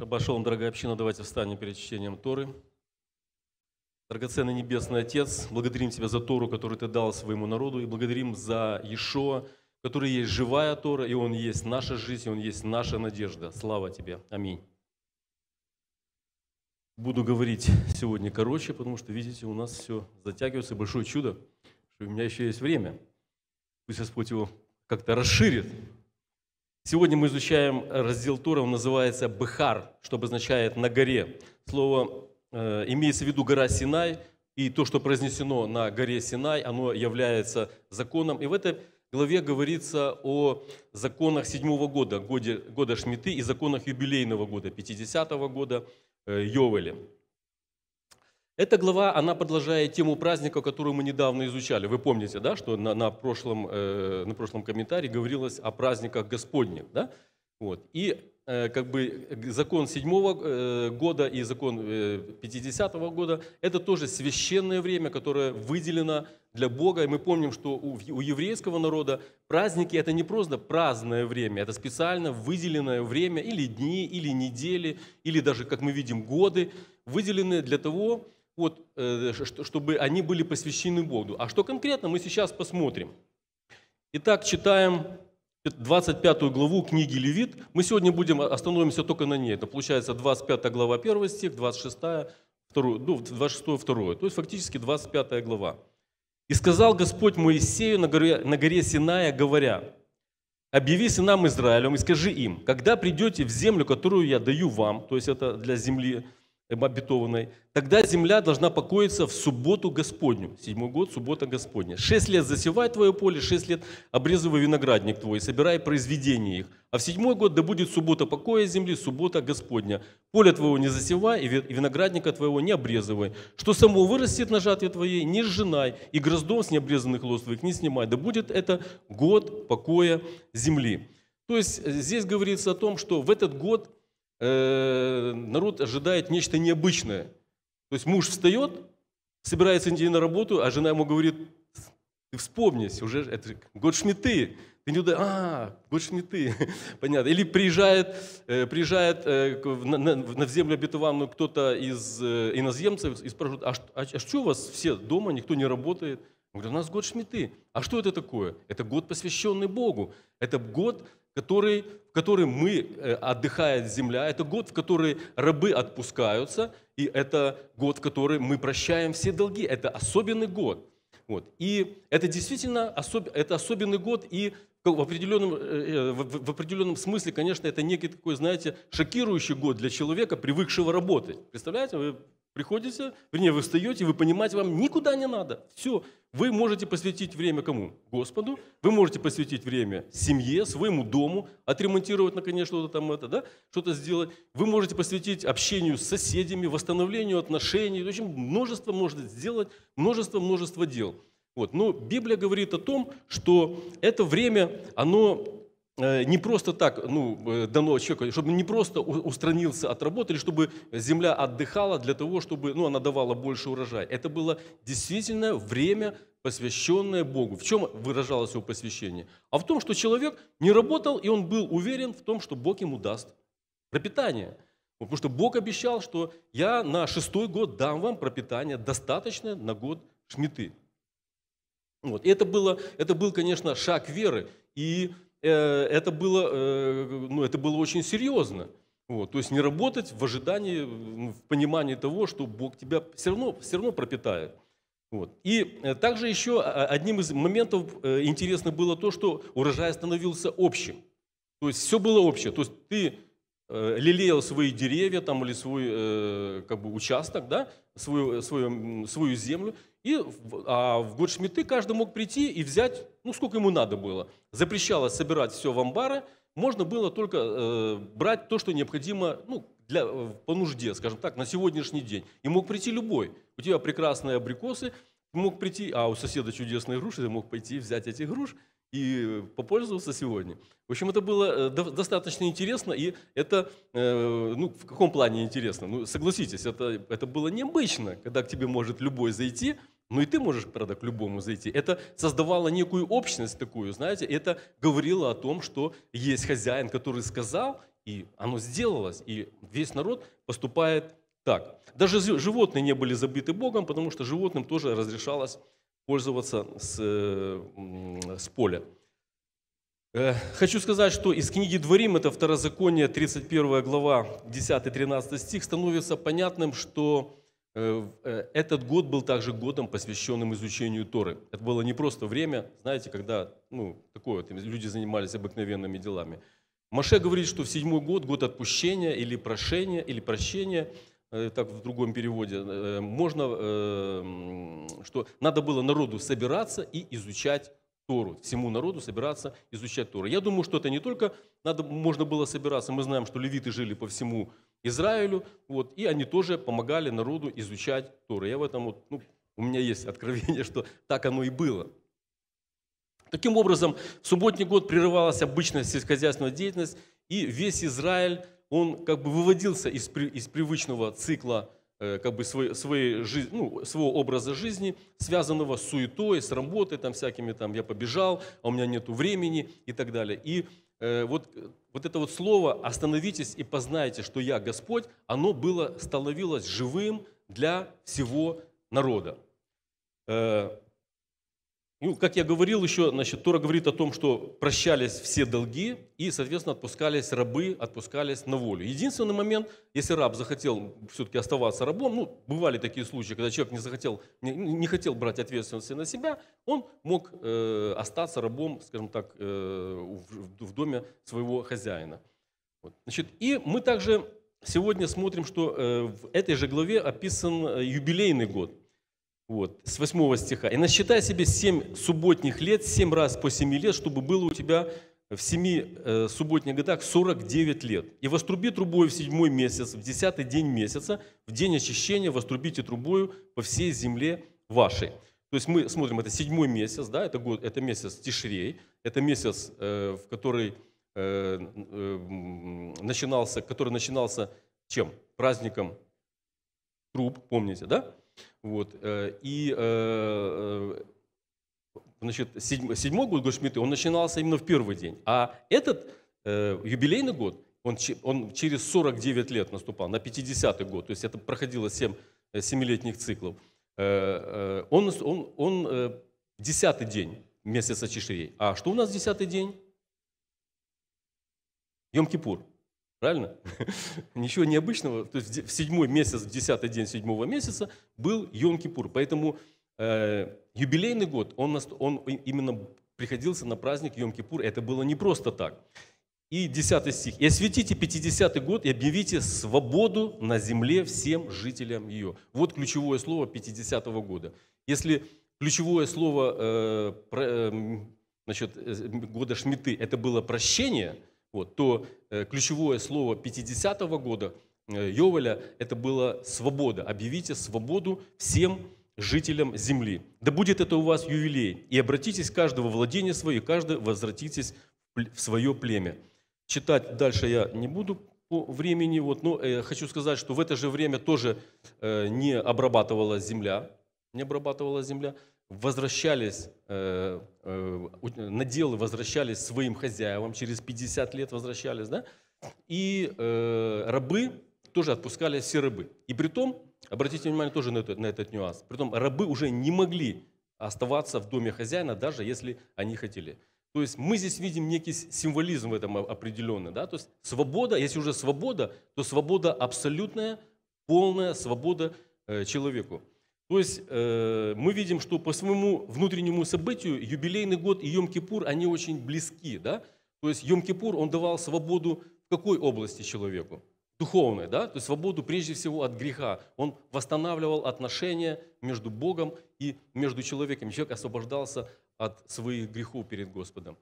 Шабашон, дорогая община, давайте встанем перед чтением Торы. Драгоценный Небесный Отец, благодарим Тебя за Тору, которую Ты дал своему народу, и благодарим за Ишоа, который есть живая Тора, и Он есть наша жизнь, и Он есть наша надежда. Слава Тебе. Аминь. Буду говорить сегодня короче, потому что, видите, у нас все затягивается. Большое чудо, что у меня еще есть время. Пусть Господь его как-то расширит, Сегодня мы изучаем раздел Тора, он называется «Бехар», что обозначает «на горе». Слово э, имеется в виду гора Синай, и то, что произнесено на горе Синай, оно является законом. И в этой главе говорится о законах седьмого года, годе, года Шмиты, и законах юбилейного года, 50-го года э, Йовеля. Эта глава, она продолжает тему праздника, которую мы недавно изучали. Вы помните, да, что на, на, прошлом, э, на прошлом комментарии говорилось о праздниках Господних. Да? Вот. И э, как бы закон седьмого э, года и закон э, 50 -го года – это тоже священное время, которое выделено для Бога. И мы помним, что у, у еврейского народа праздники – это не просто праздное время, это специально выделенное время или дни, или недели, или даже, как мы видим, годы, выделены для того, чтобы вот, э, чтобы они были посвящены Богу. А что конкретно, мы сейчас посмотрим. Итак, читаем 25 главу книги Левит. Мы сегодня будем а, остановимся только на ней. Это получается 25 глава 1 стих, 26, 2, ну, 26 2. То есть фактически 25 глава. «И сказал Господь Моисею на горе, на горе Синая, говоря, «Объяви сынам Израилем и скажи им, когда придете в землю, которую я даю вам», то есть это для земли, Эм, обетованной, тогда земля должна покоиться в субботу Господню. Седьмой год, суббота Господня. Шесть лет засевай твое поле, шесть лет обрезывай виноградник твой, собирай произведения их. А в седьмой год да будет суббота покоя земли, суббота Господня. Поле твоего не засевай, и виноградника твоего не обрезывай. Что само вырастет на жатве твоей, не сжинай, и гроздов с необрезанных лоз твоих не снимай. Да будет это год покоя земли. То есть э, здесь говорится о том, что в этот год – Э, народ ожидает нечто необычное. То есть муж встает, собирается идти на работу, а жена ему говорит, ты вспомнись, уже это год Годшмиты, ты не туда, а, Годшмиты, понятно. Или приезжает, э, приезжает э, на, на, землю обетованную кто-то из э, иноземцев и спрашивает, а, а, а что у вас все дома, никто не работает? Он говорит, у нас год Шмиты. А что это такое? Это год, посвященный Богу. Это год, который, в который мы, э, отдыхает земля, это год, в который рабы отпускаются, и это год, в который мы прощаем все долги. Это особенный год. Вот. И это действительно особ, это особенный год, и в определенном, э, э, в, в определенном смысле, конечно, это некий такой, знаете, шокирующий год для человека, привыкшего работать. Представляете, вы Приходите, вернее, вы встаете, вы понимаете, вам никуда не надо. Все, вы можете посвятить время кому? Господу. Вы можете посвятить время семье, своему дому, отремонтировать, наконец, что-то там это, да, что-то сделать. Вы можете посвятить общению с соседями, восстановлению отношений. В общем, множество можно сделать, множество-множество дел. Вот. Но Библия говорит о том, что это время, оно Э, не просто так ну, э, дано человеку, чтобы не просто устранился от работы, или чтобы земля отдыхала для того, чтобы ну, она давала больше урожая. Это было действительно время, посвященное Богу. В чем выражалось его посвящение? А в том, что человек не работал, и он был уверен в том, что Бог ему даст пропитание. Ну, потому что Бог обещал, что я на шестой год дам вам пропитание, достаточное на год шмиты. Вот. И это, было, это был, конечно, шаг веры. И Э, это было, э, ну, это было очень серьезно. Вот, то есть не работать в ожидании, в понимании того, что Бог тебя все равно, все равно пропитает. Вот. И э, также еще а, а, одним из моментов интересно было то, что урожай становился общим. То есть все было общее. То есть ты Э, лелеял свои деревья там, или свой э, как бы, участок, да, свою, э, свою, свою землю. И, а в год шмиты каждый мог прийти и взять, ну, сколько ему надо было. Запрещалось собирать все в амбары, можно было только э, брать то, что необходимо ну, для, по нужде, скажем так, на сегодняшний день. И мог прийти любой. У тебя прекрасные абрикосы, мог прийти, а у соседа чудесные груши, ты мог пойти взять эти груши, и попользоваться сегодня. В общем, это было э, достаточно интересно, и это, э, ну, в каком плане интересно? Ну, согласитесь, это, это было необычно, когда к тебе может любой зайти, ну и ты можешь, правда, к любому зайти. Это создавало некую общность такую, знаете, это говорило о том, что есть хозяин, который сказал, и оно сделалось, и весь народ поступает так. Даже животные не были забиты Богом, потому что животным тоже разрешалось пользоваться с, с поля. Э, хочу сказать, что из книги Дворим, это второзаконие, 31 глава, 10-13 стих, становится понятным, что э, э, этот год был также годом, посвященным изучению Торы. Это было не просто время, знаете, когда ну, такое, люди занимались обыкновенными делами. Маше говорит, что в седьмой год, год отпущения или прошения, или прощения – Э, так в другом переводе, э, можно, эм, что надо было народу собираться и изучать Тору, всему народу собираться изучать Тору. Я думаю, что это не только надо, можно было собираться, мы знаем, что левиты жили по всему Израилю, вот, и они тоже помогали народу изучать Тору. Я в этом вот, ну, у меня есть откровение, что так оно и было. Таким образом, в субботний год прерывалась обычная сельскохозяйственная деятельность, и весь Израиль он как бы выводился из, из привычного цикла э, как бы свой, своей жизни, ну, своего образа жизни, связанного с суетой, с работой, там всякими там я побежал, а у меня нет времени и так далее. И э, вот, вот это вот слово «остановитесь и познайте, что я Господь», оно было, становилось живым для всего народа. Э, ну, как я говорил еще, значит, Тора говорит о том, что прощались все долги и, соответственно, отпускались рабы, отпускались на волю. Единственный момент, если раб захотел все-таки оставаться рабом, ну, бывали такие случаи, когда человек не захотел, не, не хотел брать ответственности на себя, он мог э, остаться рабом, скажем так, э, в, в доме своего хозяина. Вот. Значит, и мы также сегодня смотрим, что э, в этой же главе описан э, юбилейный год. Вот, с 8 стиха. «И насчитай себе семь субботних лет, семь раз по семи лет, чтобы было у тебя в семи э, субботних годах 49 лет. И воструби трубой в седьмой месяц, в десятый день месяца, в день очищения вострубите трубою по всей земле вашей». То есть мы смотрим, это седьмой месяц, да, это, год, это месяц Тишрей, это месяц, э, в который, э, э начинался, который начинался чем? Праздником труб, помните, да? Вот. Э, и э, э, значит, седьмой, седьмой год Гольдшмидта, он начинался именно в первый день. А этот юбилейный год, он, он через 49 лет наступал, на 50-й год. То есть это проходило 7 семилетних циклов. Он, он, он десятый день месяца Чеширей. А что у нас десятый день? Йом-Кипур. Правильно? Ничего необычного. То есть в седьмой месяц, в десятый день седьмого месяца был Йом-Кипур. Поэтому э, юбилейный год, он, он именно приходился на праздник Йом-Кипур. Это было не просто так. И десятый стих. «И осветите 50-й год и объявите свободу на земле всем жителям ее». Вот ключевое слово 50-го года. Если ключевое слово э, про, э, значит, э, года Шмиты – это было прощение – вот, то э, ключевое слово 50-го года э, Йовеля – это было «свобода». Объявите свободу всем жителям земли. Да будет это у вас ювелей, и обратитесь каждого владения свое, и каждый возвратитесь в свое племя. Читать дальше я не буду по времени, вот, но э, хочу сказать, что в это же время тоже э, не обрабатывалась земля, не обрабатывала земля возвращались, э, э, наделы возвращались своим хозяевам, через 50 лет возвращались, да? И э, рабы тоже отпускали все рабы. И при том, обратите внимание тоже на этот, на этот нюанс, при том рабы уже не могли оставаться в доме хозяина, даже если они хотели. То есть мы здесь видим некий символизм в этом определенный. Да? То есть свобода, если уже свобода, то свобода абсолютная, полная свобода человеку. То есть э, мы видим, что по своему внутреннему событию юбилейный год и Йом-Кипур, они очень близки. Да? То есть Йом-Кипур, он давал свободу в какой области человеку? Духовной, да? То есть свободу прежде всего от греха. Он восстанавливал отношения между Богом и между человеком. Человек освобождался от своих грехов перед Господом.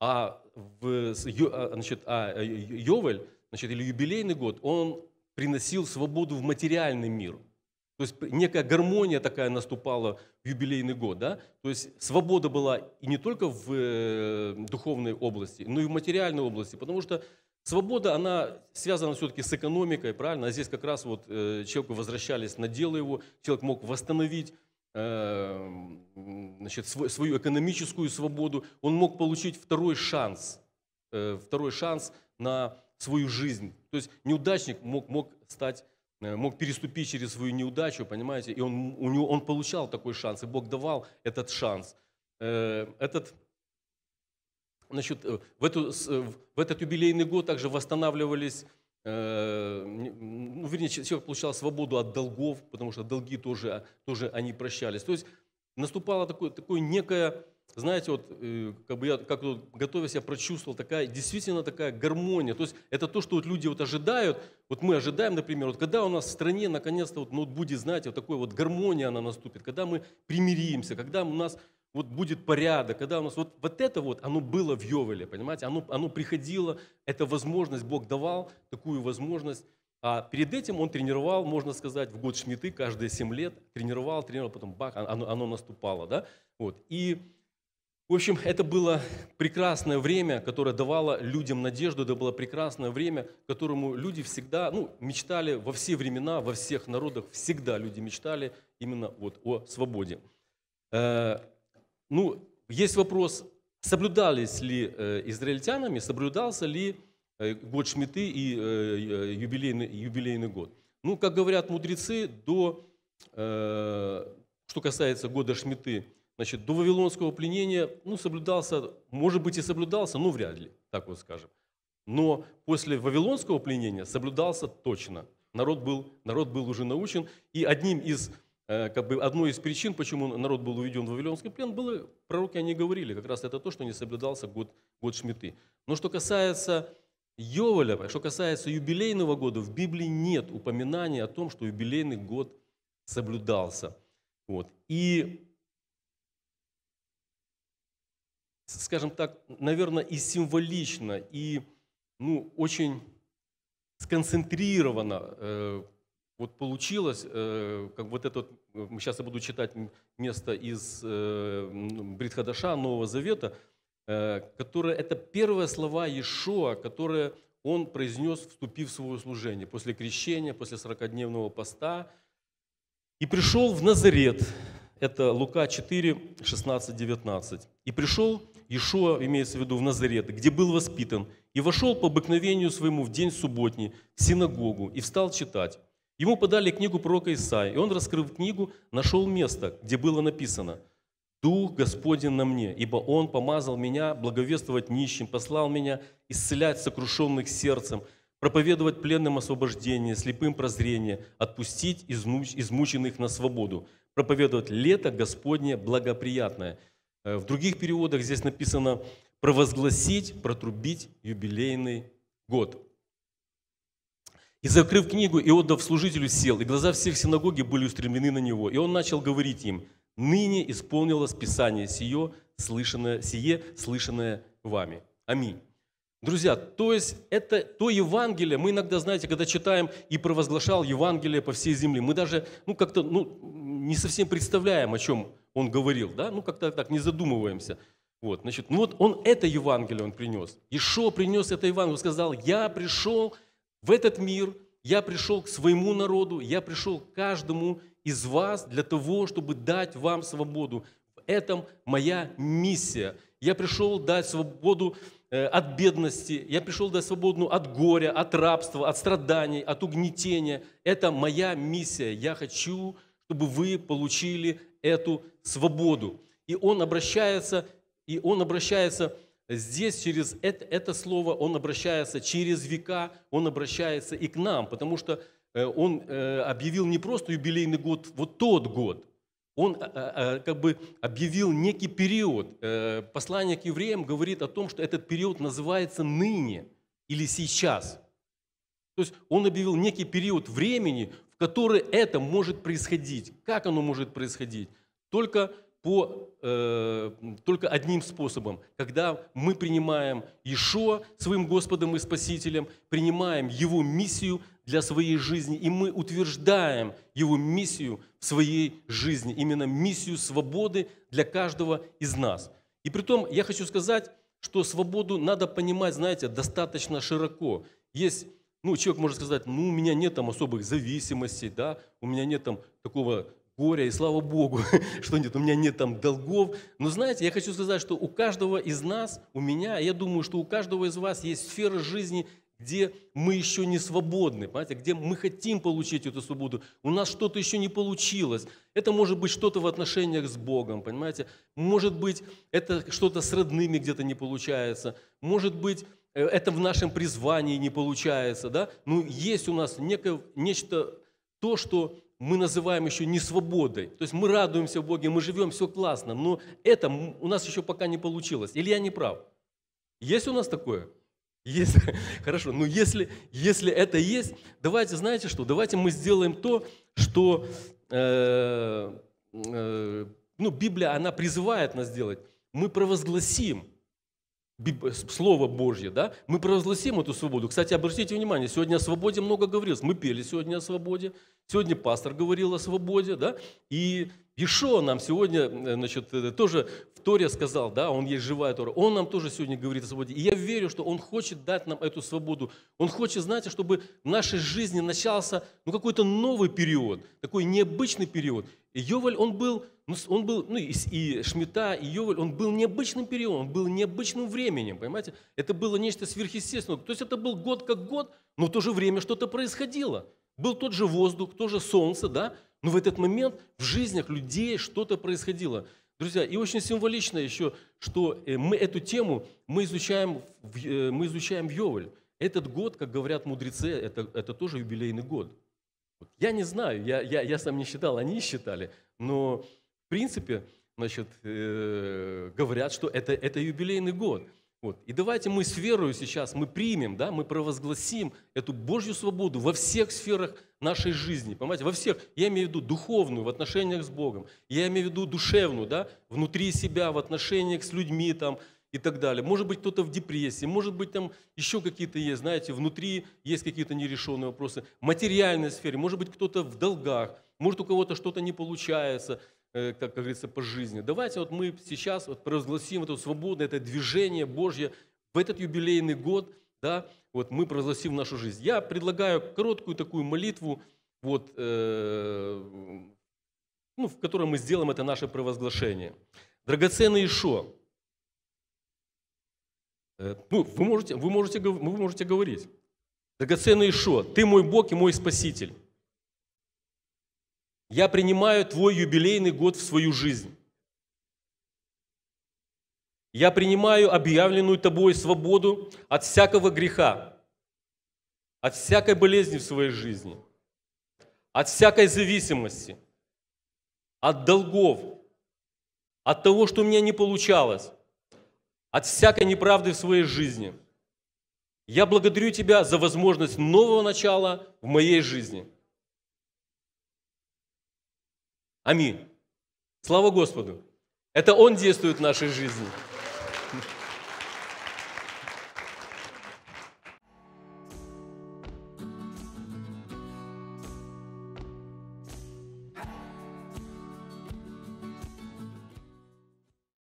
А, в, а, значит, а э, Йовель, значит, или юбилейный год, он приносил свободу в материальный мир – то есть некая гармония такая наступала в юбилейный год. Да? То есть свобода была и не только в э, духовной области, но и в материальной области. Потому что свобода, она связана все-таки с экономикой, правильно? А здесь как раз вот э, человеку возвращались на дело его, человек мог восстановить эм, значит, свою экономическую свободу, он мог получить второй шанс, э, второй шанс на свою жизнь. То есть неудачник мог, мог стать Э, мог переступить через свою неудачу, понимаете, и он, у него, он получал такой шанс, и Бог давал этот шанс. Э, этот, значит, э, в, эту, в этот юбилейный год также восстанавливались, ну, вернее, человек получал свободу от долгов, потому что долги тоже, тоже они прощались. То есть наступало такое, такое некое знаете, вот э, как бы я, как вот, готовясь, я прочувствовал такая, действительно такая гармония. То есть это то, что вот люди вот ожидают. Вот мы ожидаем, например, вот когда у нас в стране наконец-то вот, ну, вот будет, знаете, вот такой вот гармония она наступит, когда мы примиримся, когда у нас вот будет порядок, когда у нас вот, вот это вот, оно было в Йовеле, понимаете, оно, оно приходило, эта возможность, Бог давал такую возможность. А перед этим он тренировал, можно сказать, в год Шмиты каждые 7 лет, тренировал, тренировал, потом бах, оно, оно наступало, да, вот. И в общем, это было прекрасное время, которое давало людям надежду, это было прекрасное время, которому люди всегда, ну, мечтали во все времена, во всех народах, всегда люди мечтали именно вот о свободе. Э, ну, есть вопрос, соблюдались ли э, израильтянами, соблюдался ли э, год Шмиты и юбилейный, юбилейный год. Ну, как говорят мудрецы, до, что касается года Шмиты – Значит, до вавилонского пленения, ну, соблюдался, может быть, и соблюдался, но вряд ли, так вот скажем. Но после вавилонского пленения соблюдался точно. Народ был, народ был уже научен, и одним из э, как бы одной из причин, почему народ был уведен в Вавилонский плен, было, пророки они говорили, как раз это то, что не соблюдался год, год Шмиты. Но что касается Йовеля, что касается юбилейного года, в Библии нет упоминания о том, что юбилейный год соблюдался. Вот. И скажем так, наверное, и символично, и ну, очень сконцентрировано э, вот получилось, э, как вот этот, сейчас э, я буду читать место из э, Бритхадаша, Нового Завета, э, которое, это первые слова Иешуа, которые он произнес, вступив в свое служение, после крещения, после 40-дневного поста, и пришел в Назарет, это Лука 4, 16, 19. «И пришел Ишуа, имеется в виду, в Назарет, где был воспитан, и вошел по обыкновению своему в день субботний в синагогу и встал читать. Ему подали книгу пророка Исаи, и он, раскрыв книгу, нашел место, где было написано «Дух Господень на мне, ибо Он помазал меня благовествовать нищим, послал меня исцелять сокрушенных сердцем, проповедовать пленным освобождение, слепым прозрение, отпустить измученных на свободу, проповедовать лето Господне благоприятное. Э, в других переводах здесь написано провозгласить, протрубить юбилейный год. И закрыв книгу, и отдав служителю, сел, и глаза всех синагоги были устремлены на него. И он начал говорить им, ныне исполнилось Писание сие, слышанное, сие, слышанное вами. Аминь. Друзья, то есть это то Евангелие, мы иногда, знаете, когда читаем и провозглашал Евангелие по всей земле, мы даже, ну, как-то, ну, не совсем представляем, о чем он говорил, да, ну, как-то так не задумываемся. Вот, значит, ну вот он это Евангелие он принес. Ишо принес это Евангелие, он сказал, я пришел в этот мир, я пришел к своему народу, я пришел к каждому из вас для того, чтобы дать вам свободу. В этом моя миссия. Я пришел дать свободу Э, от бедности, я пришел до свободну от горя, от рабства, от страданий, от угнетения. Это моя миссия. Я хочу, чтобы вы получили эту свободу. И он обращается, и он обращается здесь через это, это слово, он обращается через века, он обращается и к нам, потому что э, он э, объявил не просто юбилейный год, вот тот год – он э, э, э, как бы объявил некий период. Послание к евреям говорит о том, что этот период называется ныне или сейчас. То есть он объявил некий период времени, в который это может происходить. Как оно может происходить? Только по, э, только одним способом, когда мы принимаем Ишо своим Господом и Спасителем, принимаем Его миссию для своей жизни, и мы утверждаем Его миссию в своей жизни, именно миссию свободы для каждого из нас. И при притом я хочу сказать, что свободу надо понимать, знаете, достаточно широко. Есть ну, человек может сказать, ну, у меня нет там особых зависимостей, да, у меня нет там такого горя, и слава Богу, что нет, у меня нет там долгов. Но знаете, я хочу сказать, что у каждого из нас, у меня, я думаю, что у каждого из вас есть сфера жизни, где мы еще не свободны, понимаете, где мы хотим получить эту свободу, у нас что-то еще не получилось. Это может быть что-то в отношениях с Богом, понимаете, может быть это что-то с родными где-то не получается, может быть э, это в нашем призвании не получается, да, но ну, есть у нас некое, нечто, то, что мы называем еще не свободой. То есть мы радуемся в Боге, мы живем, все классно, но это у нас еще пока не получилось. Или я не прав? Есть у нас такое? Есть. Хорошо, но если, если это есть, давайте, знаете что, давайте мы сделаем то, что э, э, ну, Библия, она призывает нас делать. Мы провозгласим – Э, Слово Божье, да, мы провозгласим эту свободу. Кстати, обратите внимание, сегодня о свободе много говорилось. Мы пели сегодня о свободе, сегодня пастор говорил о свободе, да, и Ешо нам сегодня, э, значит, э, тоже в Торе сказал, да, он есть живая Тора. Он нам тоже сегодня говорит о свободе. И я верю, что он хочет дать нам эту свободу. Он хочет, знаете, чтобы в нашей жизни начался, ну, какой-то новый период, такой необычный период. И Йоваль, он был, ну, он был, ну, и, и Шмита, и Йоваль, он был необычным периодом, он был необычным временем, понимаете? Это было нечто сверхъестественное. То есть это был год как год, но в то же время что-то происходило. Был тот же воздух, то же солнце, да, но в этот момент в жизнях людей что-то происходило. Друзья, и очень символично еще, что э, мы эту тему мы изучаем, э, мы изучаем в Йовель. Этот год, как говорят мудрецы, это, это тоже юбилейный год. Я не знаю, я, я, я сам не считал, они считали, но в принципе, значит, э, говорят, что это, это юбилейный год. Вот. И давайте мы с верою сейчас, мы примем, да, мы провозгласим эту Божью свободу во всех сферах нашей жизни, понимаете, во всех. Я имею в виду духовную в отношениях с Богом, я имею в виду душевную, да, внутри себя, в отношениях с людьми там и так далее. Может быть, кто-то в депрессии, может быть, там еще какие-то есть, знаете, внутри есть какие-то нерешенные вопросы. В материальной сфере, может быть, кто-то в долгах, может, у кого-то что-то не получается – Э, как, говорится, по жизни. Давайте вот мы сейчас вот провозгласим эту свободу, это движение Божье в этот юбилейный год, да, вот мы провозгласим нашу жизнь. Я предлагаю короткую такую молитву, вот, э, ну, в которой мы сделаем это наше провозглашение. Драгоценный Ишо, э, ну, вы можете, вы, можете, вы можете говорить. Драгоценный Ишо, ты мой Бог и мой Спаситель. Я принимаю твой юбилейный год в свою жизнь. Я принимаю объявленную тобой свободу от всякого греха, от всякой болезни в своей жизни, от всякой зависимости, от долгов, от того, что у меня не получалось, от всякой неправды в своей жизни. Я благодарю Тебя за возможность нового начала в моей жизни – Аминь. Слава Господу. Это Он действует в нашей жизни.